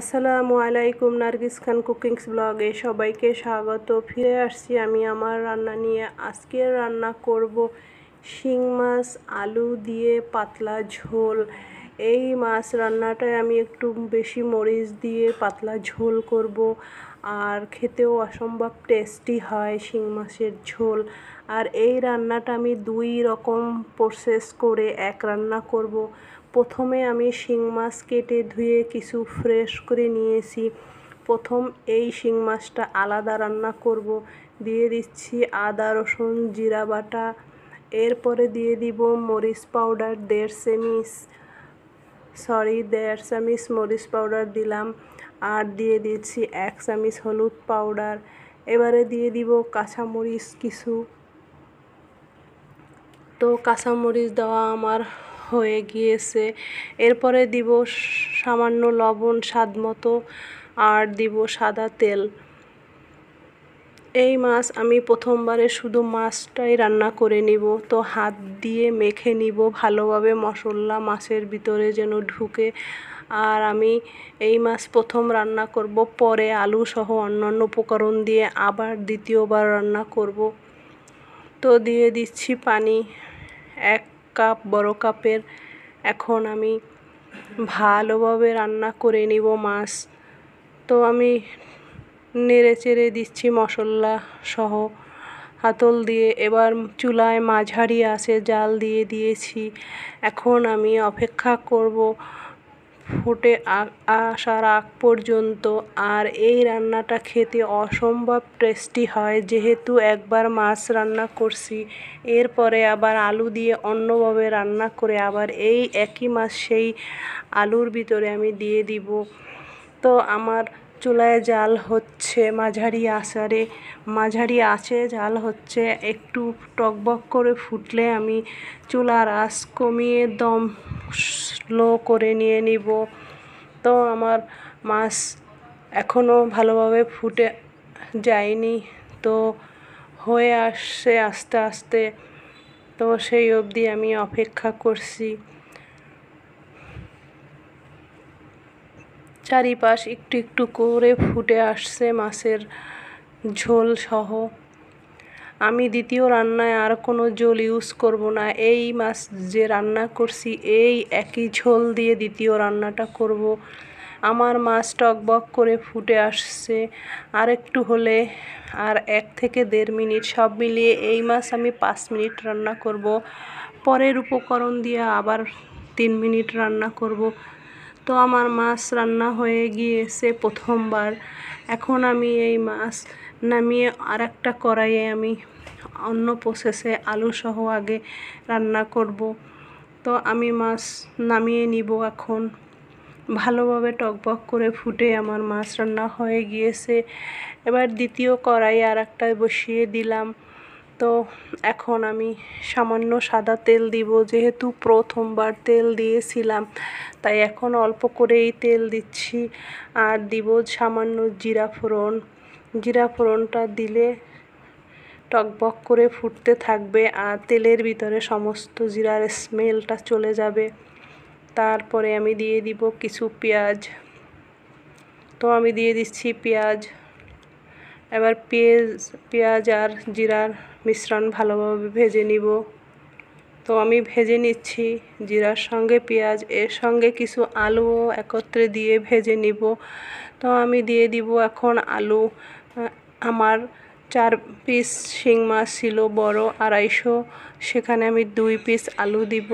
আসসালামু আলাইকুম নার্গিস খান কুকিংস ব্লগে সবাইকে স্বাগত ফিরে আসছি আমি আমার রান্না নিয়ে আজকে রান্না করব শিং মাছ আলু দিয়ে পাতলা ঝোল এই মাছ রান্নাটায় আমি একটু বেশি মরিচ দিয়ে পাতলা ঝোল করব আর খেতেও অসম্ভব টেস্টি হয় শিং মাছের ঝোল আর এই রান্নাটা আমি দুই রকম প্রসেস করে এক রান্না করব প্রথমে আমি শিং মাছ কেটে ধুয়ে কিছু ফ্রেশ করে নিয়েছি প্রথম এই শিং মাছটা আলাদা রান্না করব দিয়ে দিচ্ছি আদা রসুন জিরা বাটা এরপরে দিয়ে দিব মরিচ পাউডার দেড় চামিচ সরি দেড় চামিচ মরিচ পাউডার দিলাম আর দিয়ে দিচ্ছি এক চামিচ হলুদ পাউডার এবারে দিয়ে দিব কাঁচামরিচ কিছু তো কাঁচামরিচ দেওয়া আমার হয়ে গিয়েছে এরপরে দিব সামান্য লবণ স্বাদ মতো আর দিব সাদা তেল এই মাছ আমি প্রথমবারে শুধু মাছটাই রান্না করে নিব তো হাত দিয়ে মেখে নিব ভালোভাবে মশলা মাছের ভিতরে যেন ঢুকে আর আমি এই মাছ প্রথম রান্না করব পরে আলু সহ অন্যান্য উপকরণ দিয়ে আবার দ্বিতীয়বার রান্না করব তো দিয়ে দিচ্ছি পানি এক কাপ বড় কাপের এখন আমি ভালোভাবে রান্না করে নিব মাছ তো আমি নেড়ে চেড়ে দিচ্ছি মশলা সহ হাতল দিয়ে এবার চুলায় মাঝারি আছে জাল দিয়ে দিয়েছি এখন আমি অপেক্ষা করব ফুটে আসার আগ পর্যন্ত আর এই রান্নাটা খেতে অসম্ভব টেস্টি হয় যেহেতু একবার মাছ রান্না করছি এরপরে আবার আলু দিয়ে অন্যভাবে রান্না করে আবার এই একই মাছ সেই আলুর ভিতরে আমি দিয়ে দিব তো আমার চুলায় জাল হচ্ছে মাঝারি আসারে মাঝারি আঁচে জাল হচ্ছে একটু টকবক করে ফুটলে আমি চুলার আঁচ কমিয়ে দম স্লো করে নিয়ে নিব তো আমার মাছ এখনও ভালোভাবে ফুটে যায়নি তো হয়ে আসছে আস্তে আস্তে তো সেই অবধি আমি অপেক্ষা করছি চারিপাশ একটু একটু করে ফুটে আসছে মাছের ঝোল সহ আমি দ্বিতীয় রান্নায় আর কোনো ঝোল ইউজ করব না এই মাছ যে রান্না করছি এই একই ঝোল দিয়ে দ্বিতীয় রান্নাটা করব আমার মাছ টকবক করে ফুটে আসছে আর একটু হলে আর এক থেকে দেড় মিনিট সব মিলিয়ে এই মাছ আমি পাঁচ মিনিট রান্না করব পরের উপকরণ দিয়ে আবার তিন মিনিট রান্না করব তো আমার মাছ রান্না হয়ে গিয়েছে প্রথমবার এখন আমি এই মাছ নামিয়ে আর একটা কড়াইয়ে আমি অন্য প্রসেসে আলুসহ আগে রান্না করব তো আমি মাছ নামিয়ে নিব এখন ভালোভাবে টকবক করে ফুটে আমার মাছ রান্না হয়ে গিয়েছে এবার দ্বিতীয় কড়াই আর একটা বসিয়ে দিলাম তো এখন আমি সামান্য সাদা তেল দিব যেহেতু প্রথমবার তেল দিয়েছিলাম তাই এখন অল্প করেই তেল দিচ্ছি আর দিব সামান্য জিরা ফোড়ন জিরা ফোড়নটা দিলে টকবক করে ফুটতে থাকবে আর তেলের ভিতরে সমস্ত জিরার স্মেলটা চলে যাবে তারপরে আমি দিয়ে দিব কিছু পেঁয়াজ তো আমি দিয়ে দিচ্ছি পেঁয়াজ এবার পেঁয়াজ পেঁয়াজ আর জিরার মিশ্রণ ভালোভাবে ভেজে নিব তো আমি ভেজে নিচ্ছি জিরার সঙ্গে পেঁয়াজ এর সঙ্গে কিছু আলুও একত্রে দিয়ে ভেজে নিব তো আমি দিয়ে দিব এখন আলু আমার চার পিস শিং মাছ ছিল বড় আড়াইশো সেখানে আমি দুই পিস আলু দিব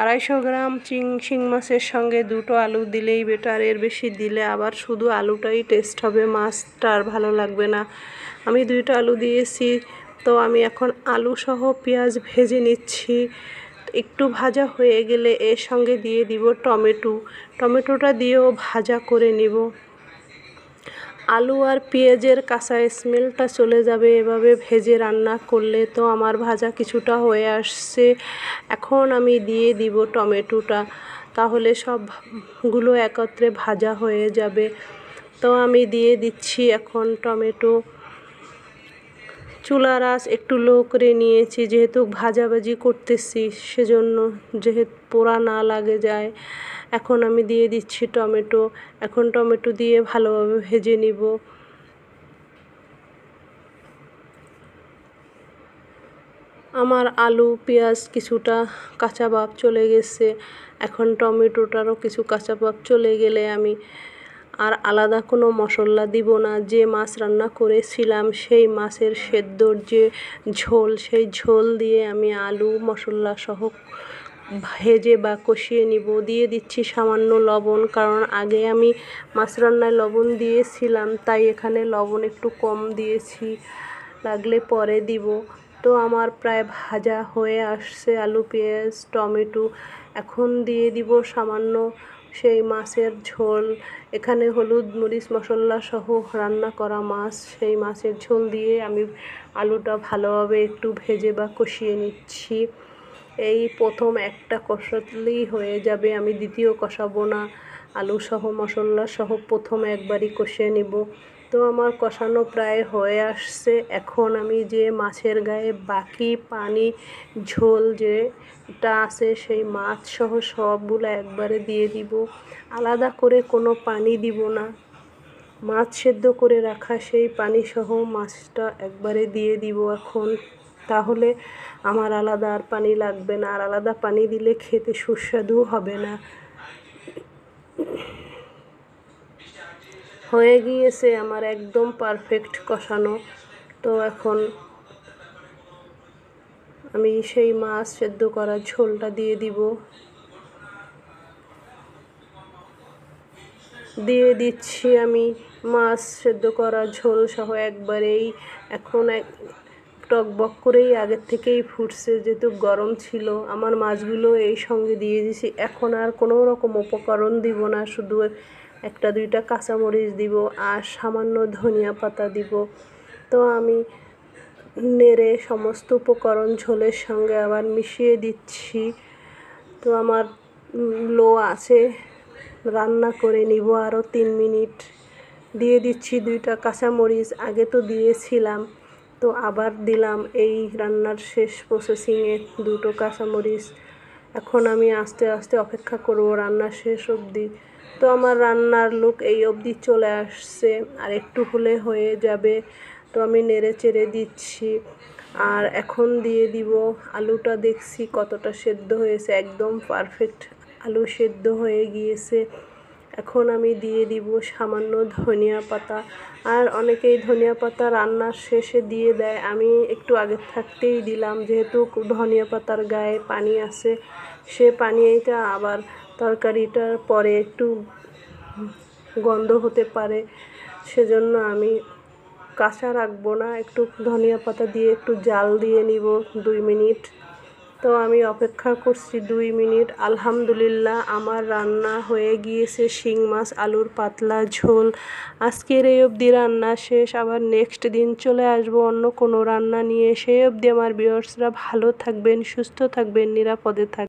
আড়াইশো গ্রাম চিং শিং মাছের সঙ্গে দুটো আলু দিলেই বেটার এর বেশি দিলে আবার শুধু আলুটাই টেস্ট হবে মাছটা আর ভালো লাগবে না আমি দুইটা আলু দিয়েছি তো আমি এখন আলু সহ পেঁয়াজ ভেজে নিচ্ছি একটু ভাজা হয়ে গেলে এর সঙ্গে দিয়ে দিব টমেটো টমেটোটা দিয়েও ভাজা করে নেব আলু আর পেঁয়াজের কাঁচা স্মেলটা চলে যাবে এভাবে ভেজে রান্না করলে তো আমার ভাজা কিছুটা হয়ে আসছে এখন আমি দিয়ে দিব টমেটোটা তাহলে সবগুলো একত্রে ভাজা হয়ে যাবে তো আমি দিয়ে দিচ্ছি এখন টমেটো চুলার আশ একটু লো করে নিয়েছি যেহেতু ভাজাভাজি করতেছি সেজন্য যেহেতু পোড়া না লাগে যায় এখন আমি দিয়ে দিচ্ছি টমেটো এখন টমেটো দিয়ে ভালোভাবে ভেজে নিব আমার আলু পেঁয়াজ কিছুটা কাঁচা ভাব চলে গেছে এখন টমেটোটারও কিছু কাঁচা ভাব চলে গেলে আমি আর আলাদা কোনো মশলা দিব না যে মাছ রান্না করেছিলাম সেই মাছের সেদ্ধর যে ঝোল সেই ঝোল দিয়ে আমি আলু মশলা সহ ভেজে বা কষিয়ে নিব দিয়ে দিচ্ছি সামান্য লবণ কারণ আগে আমি মাছ রান্নায় লবণ দিয়েছিলাম তাই এখানে লবণ একটু কম দিয়েছি লাগলে পরে দিব তো আমার প্রায় ভাজা হয়ে আসছে আলু পেঁয়াজ টমেটো এখন দিয়ে দিব সামান্য সেই মাছের ঝোল এখানে হলুদ মরিচ মশলা সহ রান্না করা মাছ সেই মাছের ঝোল দিয়ে আমি আলুটা ভালোভাবে একটু ভেজে বা কষিয়ে নিচ্ছি এই প্রথম একটা কষালেই হয়ে যাবে আমি দ্বিতীয় কষাবো না আলু সহ মশলা সহ প্রথম একবারই কষিয়ে নিব তো আমার কষানো প্রায় হয়ে আসছে এখন আমি যে মাছের গায়ে বাকি পানি ঝোল যেটা আছে সেই মাছ সহ সবগুলো একবারে দিয়ে দিব আলাদা করে কোনো পানি দিব না মাছ সেদ্ধ করে রাখা সেই পানি সহ মাছটা একবারে দিয়ে দিব এখন তাহলে আমার আলাদা আর পানি লাগবে না আর আলাদা পানি দিলে খেতে সুস্বাদু হবে না হয়ে গিয়েছে আমার একদম পারফেক্ট কষানো তো এখন আমি সেই মাছ সেদ্ধ করার ঝোলটা দিয়ে দিব দিয়ে দিচ্ছি আমি মাছ সেদ্ধ করা ঝোল সহ একবারেই এখন এক টক বক করেই আগের থেকেই ফুটছে যেহেতু গরম ছিল আমার মাছগুলো এই সঙ্গে দিয়ে দিছি এখন আর কোনো রকম উপকরণ দিব না শুধু একটা দুইটা কাঁচামরিচ দিব আর সামান্য ধনিয়া পাতা দিব তো আমি নেড়ে সমস্ত উপকরণ ঝোলের সঙ্গে আবার মিশিয়ে দিচ্ছি তো আমার লো আছে রান্না করে নিব আরও তিন মিনিট দিয়ে দিচ্ছি দুইটা কাঁচামরিচ আগে তো দিয়েছিলাম তো আবার দিলাম এই রান্নার শেষ প্রসেসিংয়ে দুটো কাঁচামরিচ এখন আমি আস্তে আস্তে অপেক্ষা করব রান্না শেষ অবধি তো আমার রান্নার লুক এই অবধি চলে আসছে আর একটু হলে হয়ে যাবে তো আমি নেড়ে চেড়ে দিচ্ছি আর এখন দিয়ে দিব আলুটা দেখছি কতটা সেদ্ধ হয়েছে একদম পারফেক্ট আলু সেদ্ধ হয়ে গিয়েছে এখন আমি দিয়ে দিব সামান্য ধনিয়া পাতা আর অনেকেই ধনিয়া পাতা রান্নার শেষে দিয়ে দেয় আমি একটু আগে থাকতেই দিলাম যেহেতু ধনিয়া পাতার গায়ে পানি আছে সে পানিটা আবার তরকারিটার পরে একটু গন্ধ হতে পারে সেজন্য আমি কাঁচা রাখবো না একটু ধনিয়া পাতা দিয়ে একটু জাল দিয়ে নিব দুই মিনিট তো আমি অপেক্ষা করছি দুই মিনিট আলহামদুলিল্লাহ আমার রান্না হয়ে গিয়েছে শিং মাছ আলুর পাতলা ঝোল আজকের এই অবধি রান্না শেষ আবার নেক্সট দিন চলে আসব অন্য কোনো রান্না নিয়ে সেই অবধি আমার বিয়ার্সরা ভালো থাকবেন সুস্থ থাকবেন নিরাপদে থাকবেন